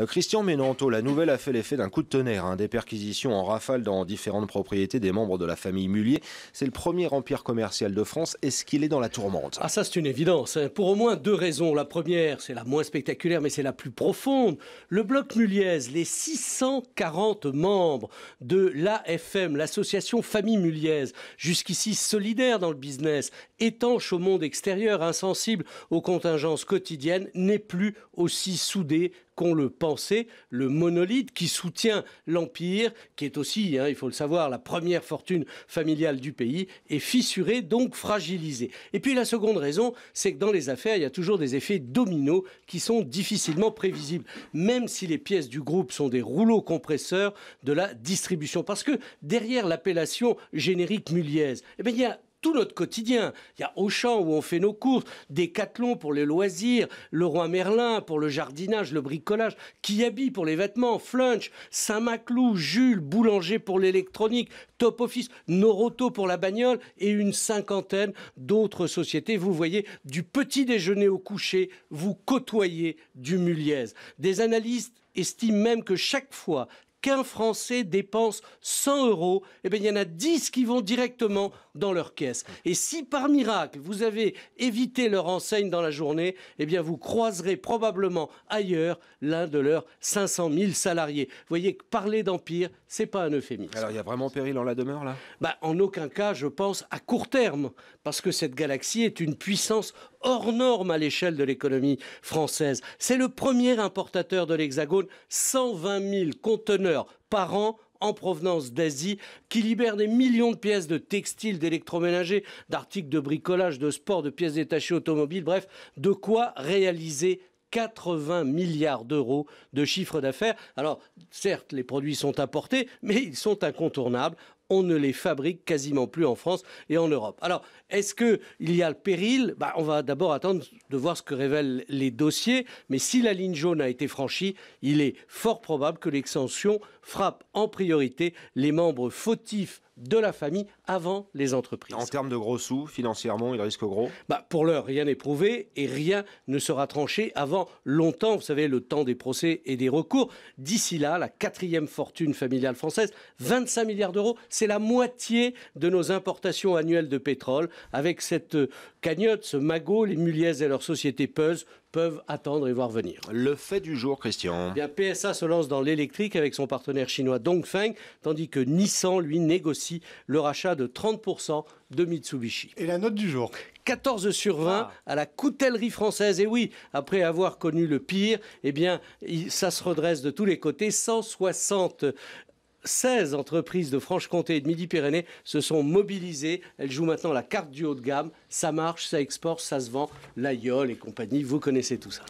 Euh, Christian Ménanteau, la nouvelle a fait l'effet d'un coup de tonnerre. Hein. des perquisitions en rafale dans différentes propriétés des membres de la famille Mullier. C'est le premier empire commercial de France. Est-ce qu'il est dans la tourmente Ah ça c'est une évidence. Euh, pour au moins deux raisons. La première, c'est la moins spectaculaire mais c'est la plus profonde. Le bloc Mulliez, les 640 membres de l'AFM, l'association Famille Mulliez, jusqu'ici solidaire dans le business, étanche au monde extérieur, insensible aux contingences quotidiennes, n'est plus aussi soudé qu'on le pensait, le monolithe qui soutient l'Empire, qui est aussi, hein, il faut le savoir, la première fortune familiale du pays, est fissuré, donc fragilisé. Et puis la seconde raison, c'est que dans les affaires, il y a toujours des effets dominos qui sont difficilement prévisibles, même si les pièces du groupe sont des rouleaux compresseurs de la distribution. Parce que derrière l'appellation générique muliaise, eh bien, il y a tout notre quotidien. Il y a Auchan où on fait nos courses, Decathlon pour les loisirs, Leroy Merlin pour le jardinage, le bricolage, Kiabi pour les vêtements, Flunch, Saint-Maclou, Jules, Boulanger pour l'électronique, Top Office, Noroto pour la bagnole et une cinquantaine d'autres sociétés. Vous voyez, du petit déjeuner au coucher, vous côtoyez du Muliez. Des analystes estiment même que chaque fois qu'un Français dépense 100 euros, eh bien, il y en a 10 qui vont directement dans leur caisse. Et si par miracle, vous avez évité leur enseigne dans la journée, eh bien, vous croiserez probablement ailleurs l'un de leurs 500 000 salariés. Vous voyez que parler d'empire, c'est pas un euphémisme. Alors, il y a vraiment péril en la demeure, là bah, En aucun cas, je pense, à court terme, parce que cette galaxie est une puissance hors norme à l'échelle de l'économie française. C'est le premier importateur de l'Hexagone, 120 000 conteneurs par an en provenance d'Asie, qui libère des millions de pièces de textiles, d'électroménagers, d'articles de bricolage, de sport, de pièces détachées automobiles, bref, de quoi réaliser 80 milliards d'euros de chiffre d'affaires. Alors, certes, les produits sont importés, mais ils sont incontournables on ne les fabrique quasiment plus en France et en Europe. Alors, est-ce qu'il y a le péril bah, On va d'abord attendre de voir ce que révèlent les dossiers, mais si la ligne jaune a été franchie, il est fort probable que l'extension frappe en priorité les membres fautifs de la famille avant les entreprises. En termes de gros sous, financièrement, il risque gros bah, Pour l'heure, rien n'est prouvé et rien ne sera tranché avant longtemps, vous savez, le temps des procès et des recours. D'ici là, la quatrième fortune familiale française, 25 milliards d'euros, c'est la moitié de nos importations annuelles de pétrole. Avec cette cagnotte, ce magot, les Muliez et leur société pesent peuvent attendre et voir venir. Le fait du jour, Christian. Eh PSA se lance dans l'électrique avec son partenaire chinois Dongfeng, tandis que Nissan, lui, négocie le rachat de 30% de Mitsubishi. Et la note du jour 14 sur 20 ah. à la coutellerie française. Et oui, après avoir connu le pire, eh bien, ça se redresse de tous les côtés. 160 16 entreprises de Franche-Comté et de Midi-Pyrénées se sont mobilisées. Elles jouent maintenant la carte du haut de gamme. Ça marche, ça exporte, ça se vend. L'Aïol et compagnie, vous connaissez tout ça.